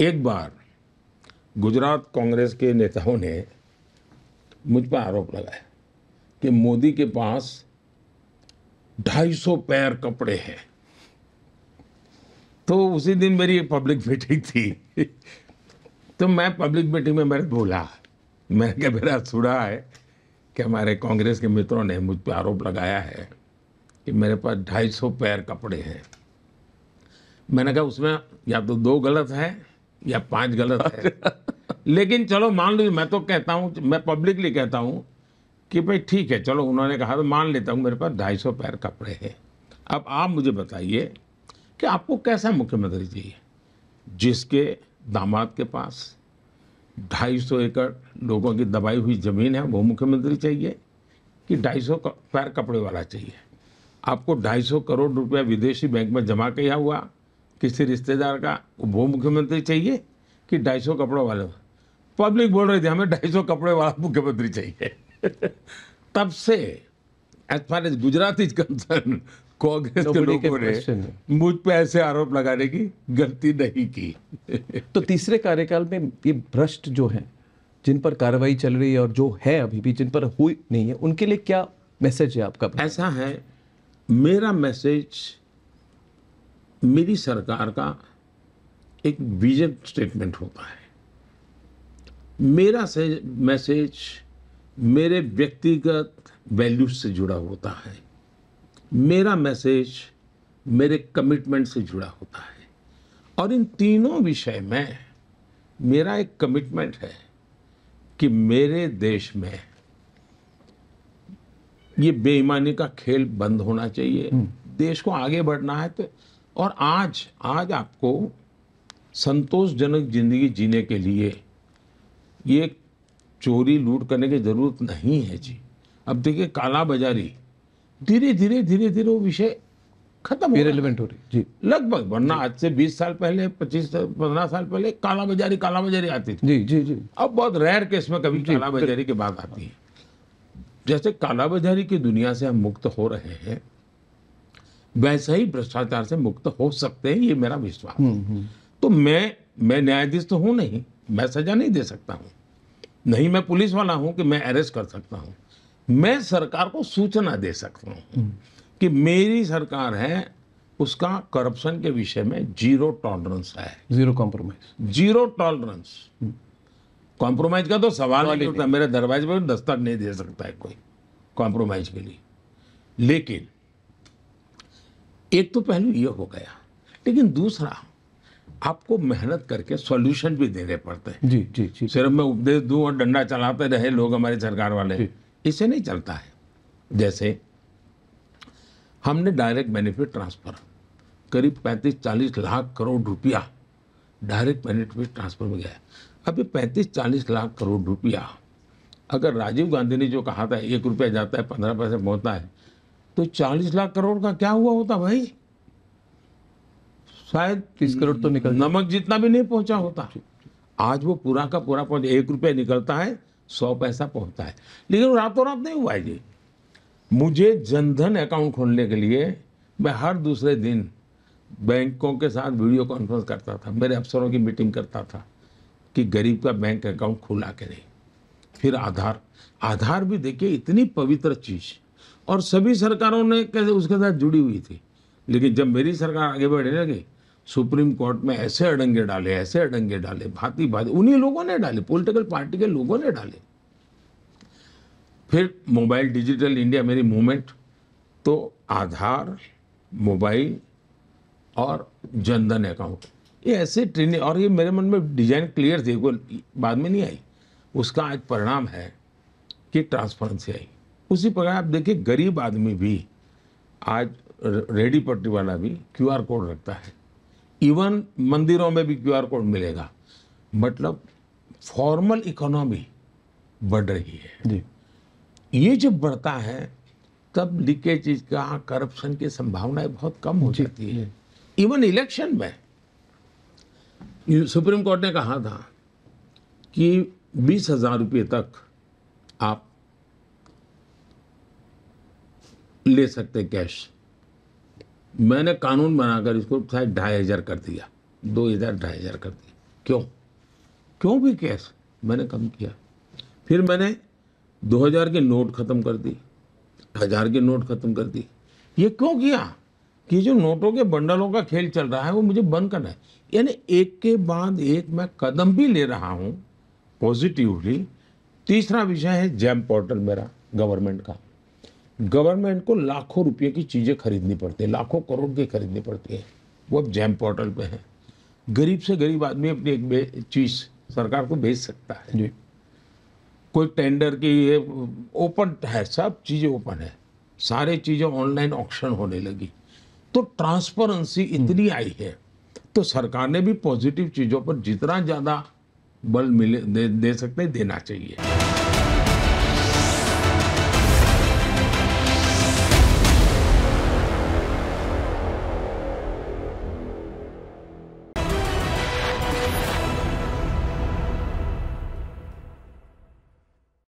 एक बार गुजरात कांग्रेस के नेताओं ने मुझ पर आरोप लगाया कि मोदी के पास ढाई सौ पैर कपड़े हैं तो उसी दिन मेरी एक पब्लिक मीटिंग थी तो मैं पब्लिक मीटिंग में मैंने बोला मैंने क्या मेरा सुना है कि हमारे कांग्रेस के मित्रों ने मुझ पर आरोप लगाया है कि मेरे पास ढाई सौ पैर कपड़े हैं मैंने कहा उसमें या तो दो गलत हैं या पांच गलत है लेकिन चलो मान लो मैं तो कहता हूँ मैं पब्लिकली कहता हूँ कि भाई ठीक है चलो उन्होंने कहा तो मान लेता हूँ मेरे पास ढाई सौ पैर कपड़े हैं अब आप मुझे बताइए कि आपको कैसा मुख्यमंत्री चाहिए जिसके दामाद के पास ढाई सौ एकड़ लोगों की दबाई हुई ज़मीन है वो मुख्यमंत्री चाहिए कि ढाई सौ पैर कपड़े वाला चाहिए आपको ढाई सौ करोड़ रुपया विदेशी बैंक में जमा किया हुआ किसी रिश्तेदार का वो मुख्यमंत्री चाहिए कि ढाई सौ कपड़ों वाले पब्लिक बोल रही थी हमें ढाई सौ कपड़े वाला मुख्यमंत्री चाहिए तब से as far as Gujarat is concern Congress के लोगों ने मुझ पे ऐसे आरोप लगाने की गलती नहीं की तो तीसरे कार्यकाल में ये भ्रष्ट जो है जिन पर कार्रवाई चल रही है और जो है अभी भी जिन पर हुई नहीं है उनके लिए क्या मैसेज है आपका ऐसा है मेरा मैसेज मेरी सरकार का एक विजन स्टेटमेंट होता है मेरा से मैसेज मेरे व्यक्तिगत वैल्यूज से जुड़ा होता है मेरा मैसेज मेरे कमिटमेंट से जुड़ा होता है और इन तीनों विषय में मेरा एक कमिटमेंट है कि मेरे देश में ये बेईमानी का खेल बंद होना चाहिए हम्म। देश को आगे बढ़ना है तो और आज आज आपको संतोषजनक ज़िंदगी जीने के लिए ये चोरी लूट करने की ज़रूरत नहीं है जी अब देखिए काला बाजारी धीरे धीरे धीरे धीरे वो विषय खत्म रेलिवेंट हो रही जी लगभग वरना आज से 20 साल पहले 25 पंद्रह साल पहले काला बाजारी काला बाजारी आती थी जी जी जी अब बहुत रेयर केस में कभी काला बाजारी की बात आती है जैसे काला बाजारी की दुनिया से हम मुक्त हो रहे हैं वैसे ही भ्रष्टाचार से मुक्त हो सकते हैं ये मेरा विश्वास हम्म, हम्म। तो मैं मैं न्यायाधीश तो हूं नहीं मैं सजा नहीं दे सकता हूँ नहीं मैं पुलिस वाला हूं कि मैं अरेस्ट कर सकता हूं मैं सरकार को सूचना दे सकता हूं हम्म। कि मेरी सरकार है उसका करप्शन के विषय में जीरो टॉलरेंस है zero compromise zero tolerance compromise का तो सवाल नहीं होता मेरे दरवाजे पर दस्तक नहीं दे सकता है कोई कॉम्प्रोमाइज के लिए लेकिन एक तो पहलू ये हो गया लेकिन दूसरा आपको मेहनत करके सॉल्यूशन भी देने पड़ते हैं जी जी जी सिर्फ मैं उपदेश दूं और डंडा चलाते रहे लोग हमारे सरकार वाले इसे नहीं चलता है जैसे हमने डायरेक्ट बेनिफिट ट्रांसफ़र करीब पैंतीस चालीस लाख करोड़ रुपया डायरेक्ट बेनिफिट ट्रांसफ़र में गया अभी ये पैंतीस चालीस लाख करोड़ रुपया अगर राजीव गांधी ने जो कहा था एक रुपया जाता है पंद्रह पैसे पहुँचता है तो चालीस लाख करोड़ का क्या हुआ होता भाई शायद तीस करोड़ तो निकल नमक जितना भी नहीं पहुंचा होता आज वो पूरा का पूरा पहुंच एक रुपया निकलता है सौ पैसा पहुंचता है लेकिन वो रातों रात नहीं हुआ जी मुझे जनधन अकाउंट खोलने के लिए मैं हर दूसरे दिन बैंकों के साथ वीडियो कॉन्फ्रेंस करता था मेरे अफसरों की मीटिंग करता था कि गरीब का बैंक अकाउंट खुला के नहीं फिर आधार आधार भी देखिए इतनी पवित्र चीज़ और सभी सरकारों ने कैसे उसके साथ जुड़ी हुई थी लेकिन जब मेरी सरकार आगे बढ़ने लगी सुप्रीम कोर्ट में ऐसे अड़ंगे डाले ऐसे अड़ंगे डाले भांति भांति उन्हीं लोगों ने डाले पॉलिटिकल पार्टी के लोगों ने डाले फिर मोबाइल डिजिटल इंडिया मेरी मूवमेंट तो आधार मोबाइल और जनधन अकाउंट ये ऐसे ट्रेनिंग और ये मेरे मन में डिजाइन क्लियर थी कोई बाद में नहीं आई उसका आज परिणाम है कि ट्रांसपेरेंसी आई उसी प्रकार आप देखिए गरीब आदमी भी आज रेडी पट्टी वाला भी क्यूआर कोड रखता है इवन मंदिरों में भी क्यूआर कोड मिलेगा मतलब फॉर्मल इकोनॉमी बढ़ रही है जी ये जब बढ़ता है तब लीकेज का करप्शन की संभावनाएं बहुत कम हो जाती है इवन इलेक्शन में सुप्रीम कोर्ट ने कहा था कि बीस हजार रुपये तक आप ले सकते कैश मैंने कानून बनाकर इसको शायद ढाई हज़ार कर दिया दो हज़ार ढाई हज़ार कर दिया क्यों क्यों भी कैश मैंने कम किया फिर मैंने दो हज़ार के नोट ख़त्म कर दी हज़ार के नोट ख़त्म कर दी ये क्यों किया कि जो नोटों के बंडलों का खेल चल रहा है वो मुझे बंद करना है यानी एक के बाद एक मैं कदम भी ले रहा हूँ पॉजिटिवली तीसरा विषय है जैम पोर्टल मेरा गवर्नमेंट का गवर्नमेंट को लाखों रुपये की चीज़ें खरीदनी पड़ती है लाखों करोड़ की खरीदनी पड़ती है वो अब जैम पोर्टल पे है गरीब से गरीब आदमी अपनी एक चीज़ सरकार को भेज सकता है जी कोई टेंडर की ये ओपन है सब चीज़ें ओपन है सारे चीज़ें ऑनलाइन ऑक्शन होने लगी तो ट्रांसपेरेंसी हम्म। इतनी आई है तो सरकार ने भी पॉजिटिव चीज़ों पर जितना ज़्यादा बल मिले दे, दे सकते देना चाहिए